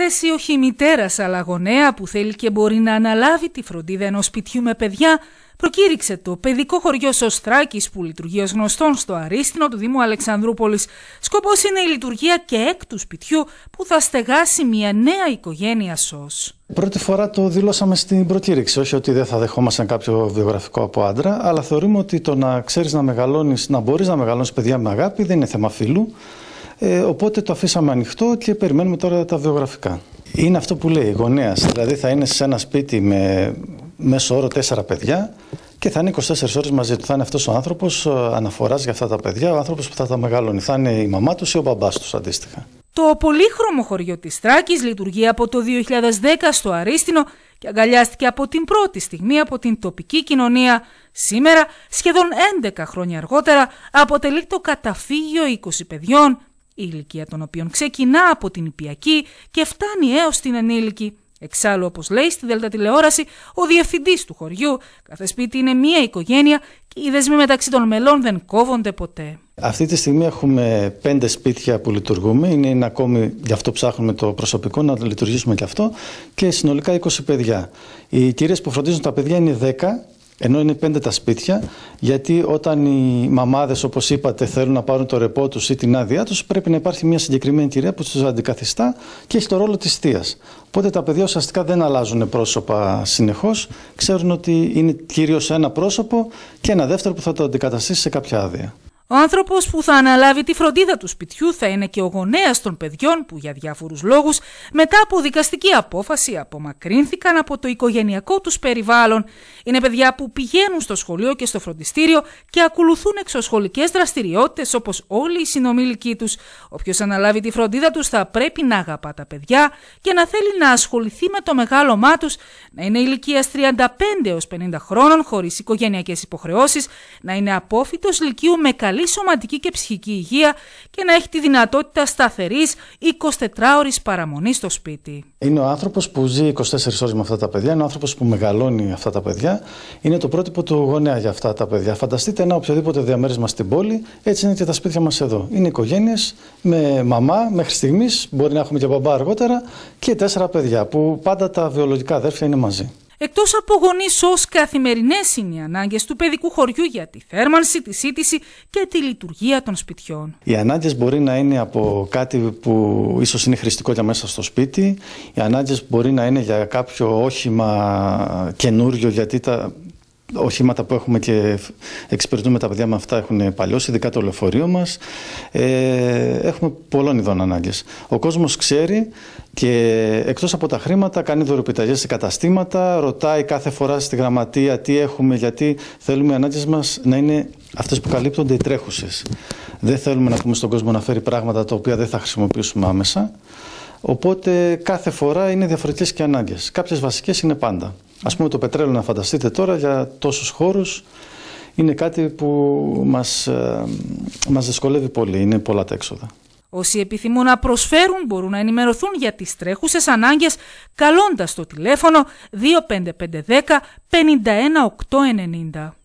Θέση όχι η μητέρας αλλά γονέα που θέλει και μπορεί να αναλάβει τη φροντίδα ενός σπιτιού με παιδιά, προκήρυξε το παιδικό χωριό Σωστράκης που λειτουργεί ως γνωστόν στο Αρίστινο του Δήμου Αλεξανδρούπολης. Σκοπός είναι η λειτουργία και εκ του σπιτιού που θα στεγάσει μια νέα οικογένεια ΣΟΣ. Πρώτη φορά το δηλώσαμε στην προκήρυξη. Όχι ότι δεν θα δεχόμασταν κάποιο βιογραφικό από άντρα, αλλά θεωρούμε ότι το να ξέρεις να μεγαλώνεις, να μπορείς να μεγαλώνεις παιδιά με αγάπη δεν είναι θέμα φίλου. Ε, οπότε το αφήσαμε ανοιχτό και περιμένουμε τώρα τα βιογραφικά. Είναι αυτό που λέει γονέας. Δηλαδή θα είναι σε ένα σπίτι με μέσο όρο τέσσερα παιδιά και θα είναι 24 ώρες μαζί του. Θα είναι αυτός ο άνθρωπος ε, αναφοράς για αυτά τα παιδιά, ο άνθρωπος που θα τα μεγαλώνει. Θα είναι η μαμά τους ή ο μπαμπάς τους αντίστοιχα. Το πολύχρωμο χωριό της Τράκης λειτουργεί από το 2010 στο Αρίστινο και αγκαλιάστηκε από την πρώτη στιγμή από την τοπική κοινωνία. Σήμερα, σχεδόν 11 χρόνια αργότερα, αποτελεί το καταφύγιο 20 παιδιών η ηλικία των οποίων ξεκινά από την υπιακή και φτάνει έως την ενήλικη. Εξάλλου, όπως λέει στη Δέλτα Τηλεόραση, ο διευθυντής του χωριού. Κάθε σπίτι είναι μία οικογένεια και οι δεσμοί μεταξύ των μελών δεν κόβονται ποτέ. Αυτή τη στιγμή έχουμε πέντε σπίτια που λειτουργούμε. Είναι, είναι ακόμη, γι' αυτό ψάχνουμε το προσωπικό να λειτουργήσουμε και αυτό. Και συνολικά 20 παιδιά. Οι κυρίες που φροντίζουν τα παιδιά είναι 10 ενώ είναι πέντε τα σπίτια, γιατί όταν οι μαμάδες, όπως είπατε, θέλουν να πάρουν το ρεπό τους ή την άδειά τους, πρέπει να υπάρχει μια συγκεκριμένη κυρία που τους αντικαθιστά και έχει το ρόλο της θείας. Οπότε τα παιδιά ουσιαστικά δεν αλλάζουν πρόσωπα συνεχώς. Ξέρουν ότι είναι κυρίως ένα πρόσωπο και ένα δεύτερο που θα το αντικαταστήσει σε κάποια άδεια. Ο άνθρωπος που θα αναλάβει τη φροντίδα του σπιτιού θα είναι και ο γονέας των παιδιών που για διάφορους λόγους μετά από δικαστική απόφαση απομακρύνθηκαν από το οικογενειακό τους περιβάλλον. Είναι παιδιά που πηγαίνουν στο σχολείο και στο φροντιστήριο και ακολουθούν εξωσχολικές δραστηριότητες όπως όλοι οι συνομιλικοί τους. Όποιος αναλάβει τη φροντίδα τους θα πρέπει να αγαπά τα παιδιά και να θέλει να ασχοληθεί με το μεγάλωμά τους, να είναι ηλικίας 35 έω 50 χρόνων χωρίς οικογενειακές υποχρεώσεις, να είναι απόφυτο λυκείου με καλή καλή σωματική και ψυχική υγεία και να έχει τη δυνατοτητα σταθερη σταθερής 24ωρη παραμονής στο σπίτι. Είναι ο άνθρωπος που ζει 24 ώρες με αυτά τα παιδιά, είναι ο άνθρωπος που μεγαλώνει αυτά τα παιδιά, είναι το πρότυπο του γονέα για αυτά τα παιδιά. Φανταστείτε ένα οποιοδήποτε διαμέρισμα στην πόλη, έτσι είναι και τα σπίτια μας εδώ. Είναι οικογένειες με μαμά μέχρι στιγμής, μπορεί να έχουμε και μπαμπά αργότερα και τέσσερα παιδιά που πάντα τα βιολογικά αδέρφια είναι μαζί. Εκτός από γονείς ως καθημερινές είναι οι ανάγκες του παιδικού χωριού για τη θέρμανση, τη σύντηση και τη λειτουργία των σπιτιών. Οι ανάγκες μπορεί να είναι από κάτι που ίσως είναι χρηστικό για μέσα στο σπίτι, οι ανάγκες μπορεί να είναι για κάποιο όχημα καινούριο γιατί τα, οχήματα που έχουμε και εξυπηρετούμε τα παιδιά με αυτά έχουν παλιώσει, ειδικά το λεωφορείο μας. Ε, έχουμε πολλών ειδών ανάγκες. Ο κόσμος ξέρει και εκτός από τα χρήματα κάνει δωρεοπιταγέ σε καταστήματα, ρωτάει κάθε φορά στη γραμματεία τι έχουμε, γιατί θέλουμε οι ανάγκες μας να είναι αυτές που καλύπτονται οι τρέχουσες. Δεν θέλουμε να πούμε στον κόσμο να φέρει πράγματα τα οποία δεν θα χρησιμοποιήσουμε άμεσα. Οπότε κάθε φορά είναι διαφορετικές και ανάγκες. Κάποιες βασικές είναι πάντα. Ας πούμε το πετρέλαιο να φανταστείτε τώρα για τόσους χώρους είναι κάτι που μας, ε, μας δυσκολεύει πολύ, είναι πολλά τα έξοδα. Όσοι επιθυμούν να προσφέρουν μπορούν να ενημερωθούν για τις τρέχουσες ανάγκες καλώντας το τηλέφωνο 25510 51890.